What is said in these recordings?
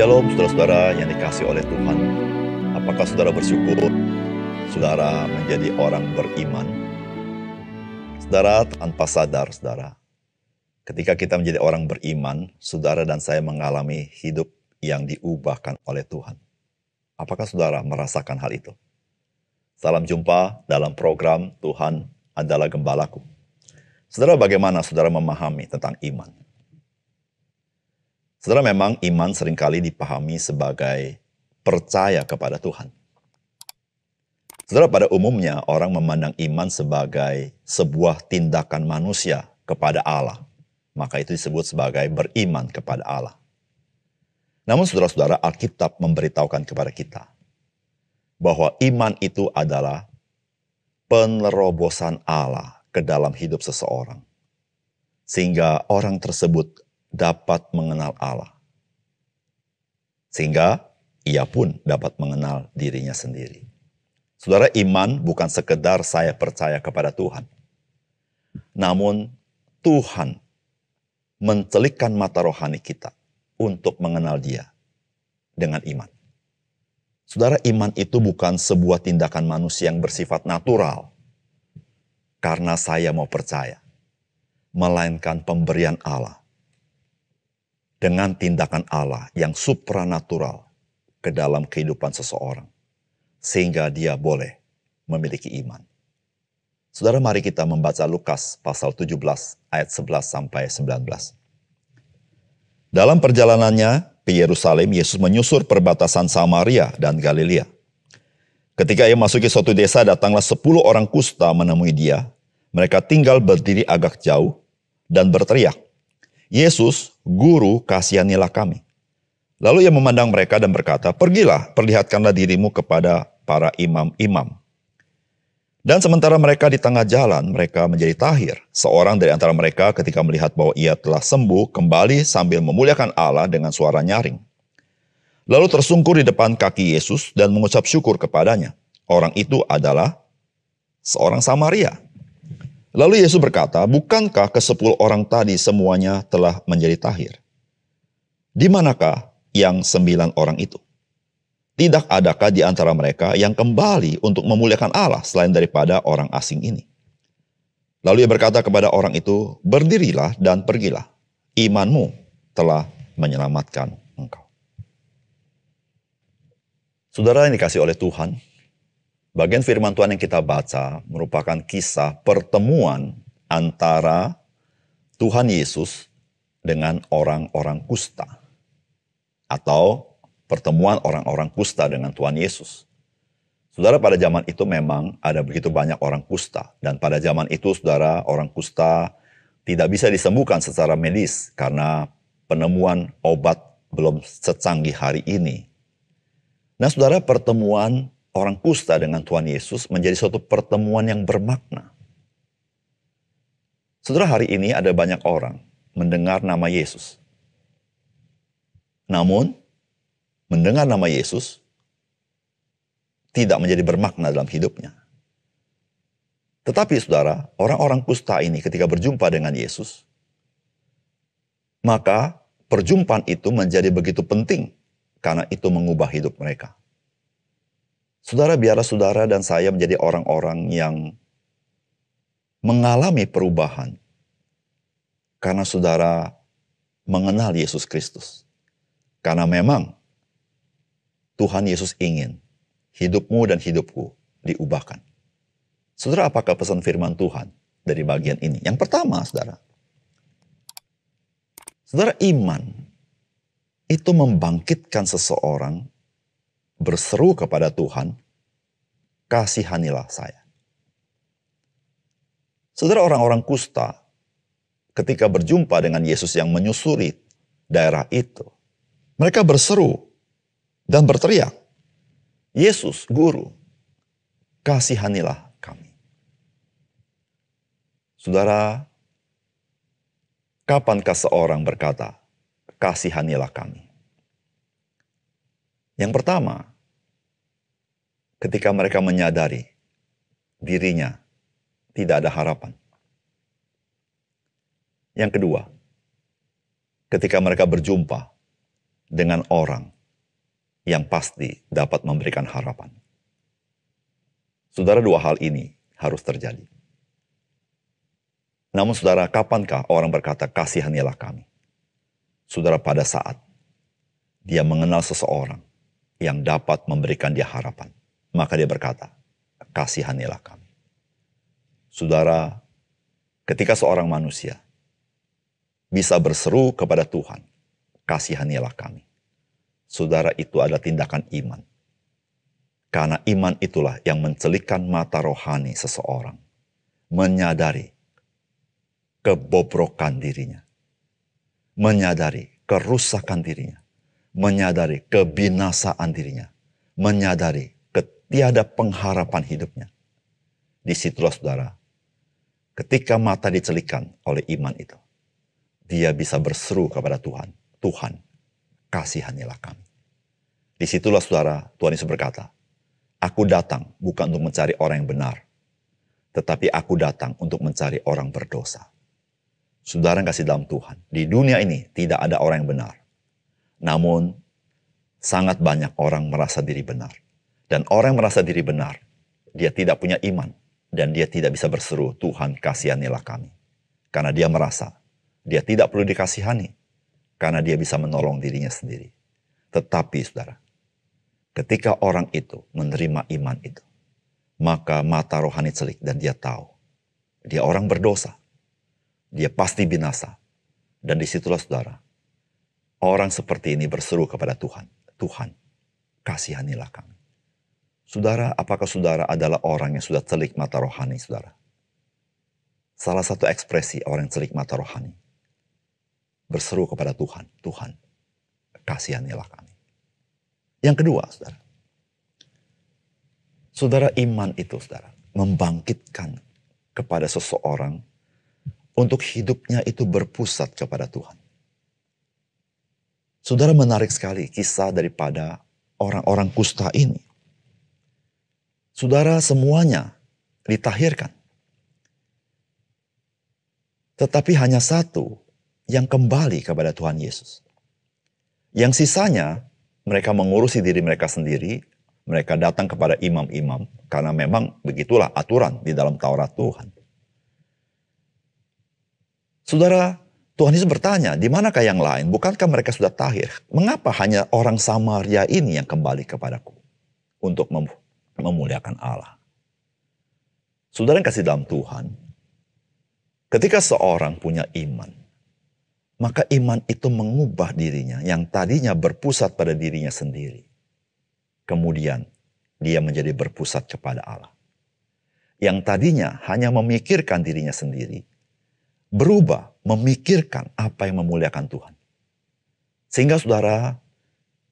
Shalom saudara-saudara yang dikasih oleh Tuhan. Apakah saudara bersyukur saudara menjadi orang beriman? Saudara tanpa sadar saudara. Ketika kita menjadi orang beriman, saudara dan saya mengalami hidup yang diubahkan oleh Tuhan. Apakah saudara merasakan hal itu? Salam jumpa dalam program Tuhan adalah gembalaku. Saudara bagaimana saudara memahami tentang iman? Saudara memang iman seringkali dipahami sebagai percaya kepada Tuhan. Saudara pada umumnya orang memandang iman sebagai sebuah tindakan manusia kepada Allah. Maka itu disebut sebagai beriman kepada Allah. Namun saudara-saudara Alkitab memberitahukan kepada kita bahwa iman itu adalah penerobosan Allah ke dalam hidup seseorang. Sehingga orang tersebut dapat mengenal Allah. Sehingga ia pun dapat mengenal dirinya sendiri. Saudara, iman bukan sekedar saya percaya kepada Tuhan. Namun Tuhan mencelikkan mata rohani kita untuk mengenal dia dengan iman. Saudara, iman itu bukan sebuah tindakan manusia yang bersifat natural. Karena saya mau percaya. Melainkan pemberian Allah dengan tindakan Allah yang supranatural ke dalam kehidupan seseorang, sehingga dia boleh memiliki iman. Saudara, mari kita membaca Lukas pasal 17 ayat 11 sampai 19. Dalam perjalanannya ke Yerusalem, Yesus menyusur perbatasan Samaria dan Galilea. Ketika ia masuki suatu desa, datanglah sepuluh orang kusta menemui dia. Mereka tinggal berdiri agak jauh dan berteriak, Yesus, guru, kasihanilah kami. Lalu ia memandang mereka dan berkata, Pergilah, perlihatkanlah dirimu kepada para imam-imam. Dan sementara mereka di tengah jalan, mereka menjadi tahir. Seorang dari antara mereka ketika melihat bahwa ia telah sembuh, kembali sambil memuliakan Allah dengan suara nyaring. Lalu tersungkur di depan kaki Yesus dan mengucap syukur kepadanya. Orang itu adalah seorang Samaria. Lalu Yesus berkata, bukankah ke sepuluh orang tadi semuanya telah menjadi tahir? Di manakah yang sembilan orang itu? Tidak adakah di antara mereka yang kembali untuk memuliakan Allah selain daripada orang asing ini? Lalu ia berkata kepada orang itu, berdirilah dan pergilah. Imanmu telah menyelamatkan engkau. Saudara yang dikasih oleh Tuhan, Bagian firman Tuhan yang kita baca merupakan kisah pertemuan antara Tuhan Yesus dengan orang-orang kusta. Atau pertemuan orang-orang kusta dengan Tuhan Yesus. Saudara pada zaman itu memang ada begitu banyak orang kusta. Dan pada zaman itu saudara orang kusta tidak bisa disembuhkan secara medis karena penemuan obat belum secanggih hari ini. Nah saudara pertemuan orang kusta dengan Tuhan Yesus menjadi suatu pertemuan yang bermakna. Saudara, hari ini ada banyak orang mendengar nama Yesus. Namun, mendengar nama Yesus tidak menjadi bermakna dalam hidupnya. Tetapi saudara, orang-orang kusta ini ketika berjumpa dengan Yesus, maka perjumpaan itu menjadi begitu penting karena itu mengubah hidup mereka. Saudara biarlah saudara dan saya menjadi orang-orang yang mengalami perubahan. Karena saudara mengenal Yesus Kristus. Karena memang Tuhan Yesus ingin hidupmu dan hidupku diubahkan. Saudara, apakah pesan firman Tuhan dari bagian ini? Yang pertama, saudara. Saudara, iman itu membangkitkan seseorang berseru kepada Tuhan, kasihanilah saya. Saudara orang-orang kusta ketika berjumpa dengan Yesus yang menyusuri daerah itu, mereka berseru dan berteriak, Yesus, Guru, kasihanilah kami. Saudara, kapankah seorang berkata, kasihanilah kami? Yang pertama, ketika mereka menyadari dirinya tidak ada harapan. Yang kedua, ketika mereka berjumpa dengan orang yang pasti dapat memberikan harapan. Saudara, dua hal ini harus terjadi. Namun saudara, kapankah orang berkata kasihanilah kami? Saudara, pada saat dia mengenal seseorang yang dapat memberikan dia harapan. Maka dia berkata, kasihanilah kami. Saudara, ketika seorang manusia bisa berseru kepada Tuhan, kasihanilah kami. Saudara, itu adalah tindakan iman. Karena iman itulah yang mencelikan mata rohani seseorang. Menyadari kebobrokan dirinya. Menyadari kerusakan dirinya. Menyadari kebinasaan dirinya. Menyadari tiada pengharapan hidupnya. Disitulah saudara, ketika mata dicelikan oleh iman itu, dia bisa berseru kepada Tuhan, Tuhan, kasihanilah kami. Disitulah saudara, Tuhan Yesus berkata, Aku datang bukan untuk mencari orang yang benar, tetapi aku datang untuk mencari orang berdosa. Saudara kasih dalam Tuhan, di dunia ini tidak ada orang yang benar. Namun, sangat banyak orang merasa diri benar dan orang yang merasa diri benar, dia tidak punya iman, dan dia tidak bisa berseru, Tuhan kasihanilah kami. Karena dia merasa, dia tidak perlu dikasihani, karena dia bisa menolong dirinya sendiri. Tetapi saudara, ketika orang itu menerima iman itu, maka mata rohani celik dan dia tahu, dia orang berdosa, dia pasti binasa. Dan disitulah saudara, orang seperti ini berseru kepada Tuhan, Tuhan kasihanilah kami. Saudara, apakah saudara adalah orang yang sudah celik mata rohani, saudara? Salah satu ekspresi orang yang celik mata rohani. Berseru kepada Tuhan, Tuhan, kasihanilah kami. Yang kedua, saudara. Saudara, iman itu, saudara, membangkitkan kepada seseorang untuk hidupnya itu berpusat kepada Tuhan. Saudara menarik sekali kisah daripada orang-orang kusta ini saudara semuanya ditahirkan. Tetapi hanya satu yang kembali kepada Tuhan Yesus. Yang sisanya mereka mengurusi diri mereka sendiri, mereka datang kepada imam-imam karena memang begitulah aturan di dalam Taurat Tuhan. Saudara, Tuhan Yesus bertanya, di manakah yang lain? Bukankah mereka sudah tahir? Mengapa hanya orang Samaria ini yang kembali kepadaku untuk memuliakan Allah. Saudara yang kasih dalam Tuhan, ketika seorang punya iman, maka iman itu mengubah dirinya yang tadinya berpusat pada dirinya sendiri. Kemudian dia menjadi berpusat kepada Allah. Yang tadinya hanya memikirkan dirinya sendiri, berubah memikirkan apa yang memuliakan Tuhan. Sehingga saudara,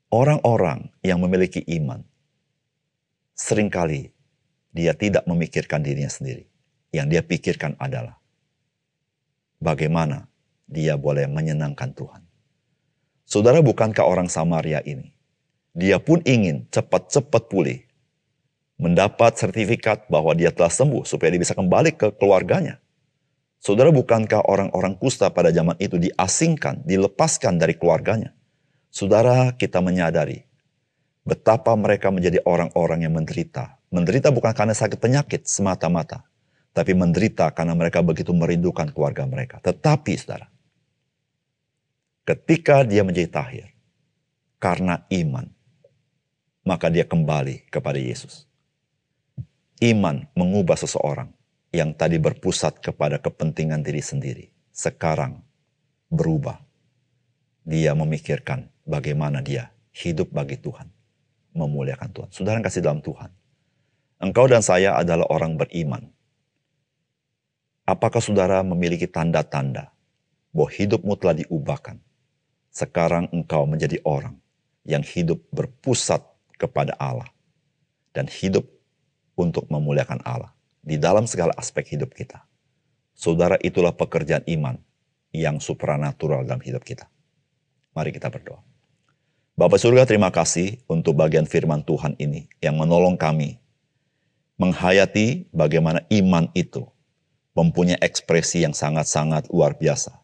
orang-orang yang memiliki iman seringkali dia tidak memikirkan dirinya sendiri. Yang dia pikirkan adalah bagaimana dia boleh menyenangkan Tuhan. Saudara, bukankah orang Samaria ini? Dia pun ingin cepat-cepat pulih, mendapat sertifikat bahwa dia telah sembuh supaya dia bisa kembali ke keluarganya. Saudara, bukankah orang-orang kusta pada zaman itu diasingkan, dilepaskan dari keluarganya? Saudara, kita menyadari Betapa mereka menjadi orang-orang yang menderita. Menderita bukan karena sakit penyakit semata-mata. Tapi menderita karena mereka begitu merindukan keluarga mereka. Tetapi saudara, ketika dia menjadi tahir, karena iman, maka dia kembali kepada Yesus. Iman mengubah seseorang yang tadi berpusat kepada kepentingan diri sendiri. Sekarang berubah. Dia memikirkan bagaimana dia hidup bagi Tuhan memuliakan Tuhan. Saudara yang kasih dalam Tuhan. Engkau dan saya adalah orang beriman. Apakah saudara memiliki tanda-tanda bahwa hidupmu telah diubahkan? Sekarang engkau menjadi orang yang hidup berpusat kepada Allah dan hidup untuk memuliakan Allah di dalam segala aspek hidup kita. Saudara, itulah pekerjaan iman yang supranatural dalam hidup kita. Mari kita berdoa. Bapak surga terima kasih untuk bagian firman Tuhan ini yang menolong kami menghayati bagaimana iman itu mempunyai ekspresi yang sangat-sangat luar biasa.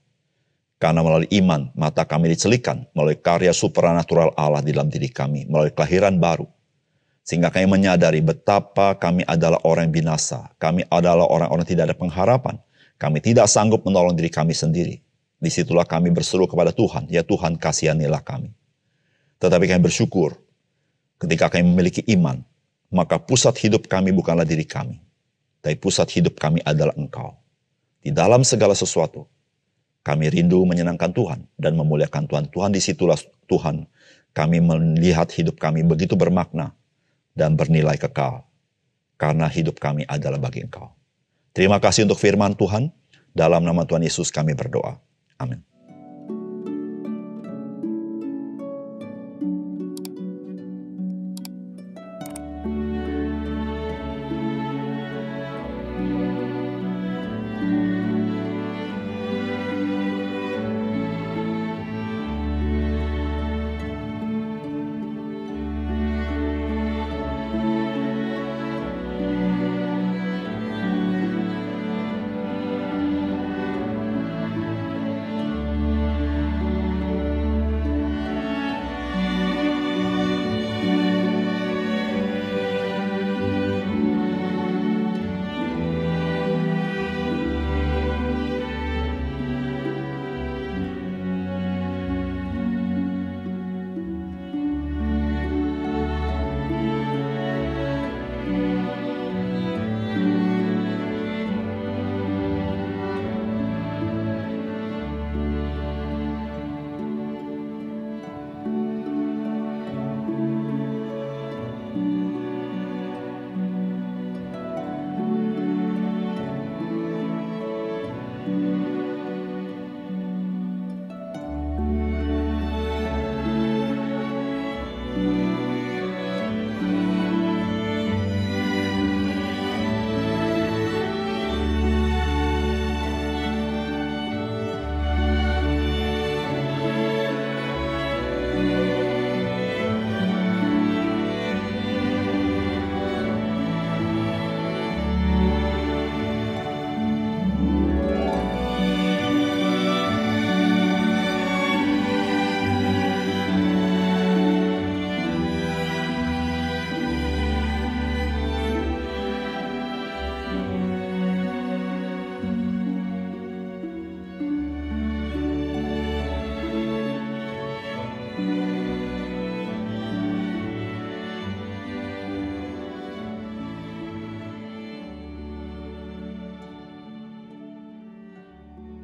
Karena melalui iman, mata kami dicelikan melalui karya supranatural Allah di dalam diri kami, melalui kelahiran baru. Sehingga kami menyadari betapa kami adalah orang yang binasa, kami adalah orang-orang tidak ada pengharapan, kami tidak sanggup menolong diri kami sendiri. Disitulah kami berseru kepada Tuhan, ya Tuhan kasihanilah kami tetapi kami bersyukur ketika kami memiliki iman, maka pusat hidup kami bukanlah diri kami, tapi pusat hidup kami adalah Engkau. Di dalam segala sesuatu, kami rindu menyenangkan Tuhan dan memuliakan Tuhan. Tuhan disitulah Tuhan kami melihat hidup kami begitu bermakna dan bernilai kekal. Karena hidup kami adalah bagi Engkau. Terima kasih untuk firman Tuhan. Dalam nama Tuhan Yesus kami berdoa. Amin.